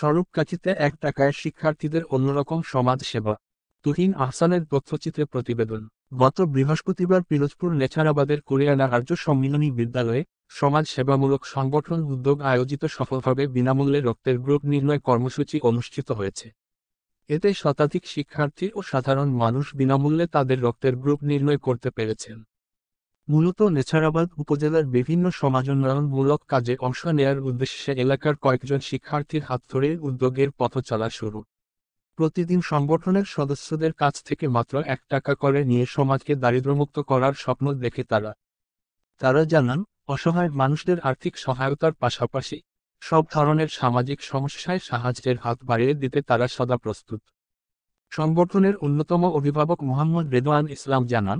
স্বরূপকাচিতে এক টাকায় শিক্ষার্থীদের অন্যরকম সমাজ সেবা তুহিন আহসানের তথ্যচিত্রে প্রতিবেদন গত বৃহস্পতিবার পিরোজপুর নেছারাবাদের কোরিয়ানা আর্য সম্মিলনী বিদ্যালয়ে সমাজ সেবামূলক সংগঠন উদ্যোগ আয়োজিত সফলভাবে বিনামূল্যে রক্তের গ্রুপ নির্ণয় কর্মসূচি অনুষ্ঠিত হয়েছে এতে শতাধিক শিক্ষার্থী ও সাধারণ মানুষ বিনামূল্যে তাদের রক্তের গ্রুপ নির্ণয় করতে পেরেছেন মূলত নেছারাবাদ উপজেলার বিভিন্ন সমাজোন্নয়নমূলক কাজে অংশ নেয়ার উদ্দেশ্যে এলাকার কয়েকজন শিক্ষার্থীর হাত ধরে উদ্যোগের পথ চলা শুরু প্রতিদিন সংগঠনের সদস্যদের কাছ থেকে মাত্র এক টাকা করে নিয়ে সমাজকে দারিদ্র্যমুক্ত করার স্বপ্ন দেখে তারা তারা জানান অসহায় মানুষদের আর্থিক সহায়তার পাশাপাশি সব ধরনের সামাজিক সমস্যায় সাহায্যের হাত বাড়িয়ে দিতে তারা সদা প্রস্তুত সংগঠনের অন্যতম অভিভাবক মোহাম্মদ রেদওয়ান ইসলাম জানান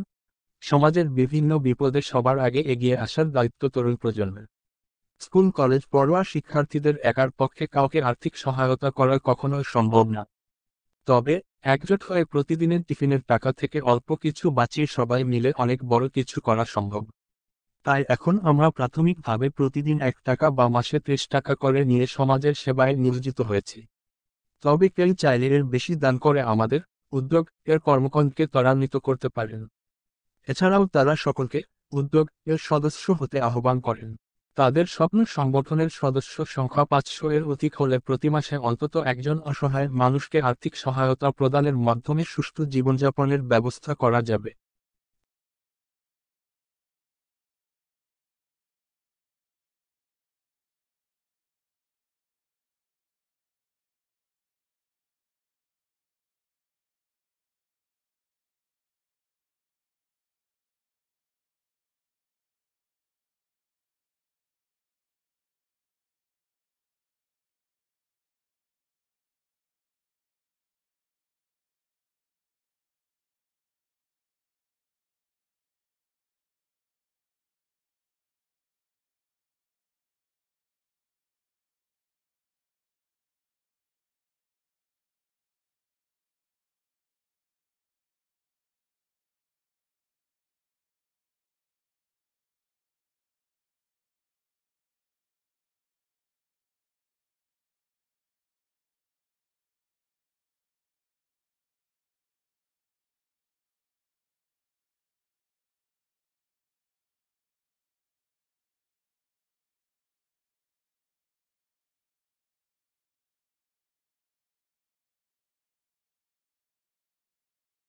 সমাজের বিভিন্ন বিপদে সবার আগে এগিয়ে আসার দায়িত্ব তরুণ প্রজন্মের স্কুল কলেজ পড়ুয়া শিক্ষার্থীদের একার পক্ষে কাউকে আর্থিক সহায়তা করা কখনোই সম্ভব না তবে একজোট হয়ে প্রতিদিনের টিফিনের টাকা থেকে অল্প কিছু বাঁচিয়ে সবাই মিলে অনেক বড় কিছু করা সম্ভব তাই এখন আমরা প্রাথমিকভাবে প্রতিদিন এক টাকা বা মাসে ত্রিশ টাকা করে নিয়ে সমাজের সেবায় নিয়োজিত হয়েছি তবে কেউ চাইলে এর বেশি দান করে আমাদের উদ্যোগ এর কর্মকণ্ডকে ত্বরান্বিত করতে পারেন এছাড়াও তারা সকলকে উদ্যোগ এর সদস্য হতে আহ্বান করেন তাদের স্বপ্ন সংগঠনের সদস্য সংখ্যা পাঁচশো এর অধিক হলে প্রতি মাসে অন্তত একজন অসহায় মানুষকে আর্থিক সহায়তা প্রদানের মাধ্যমে সুষ্ঠু জীবনযাপনের ব্যবস্থা করা যাবে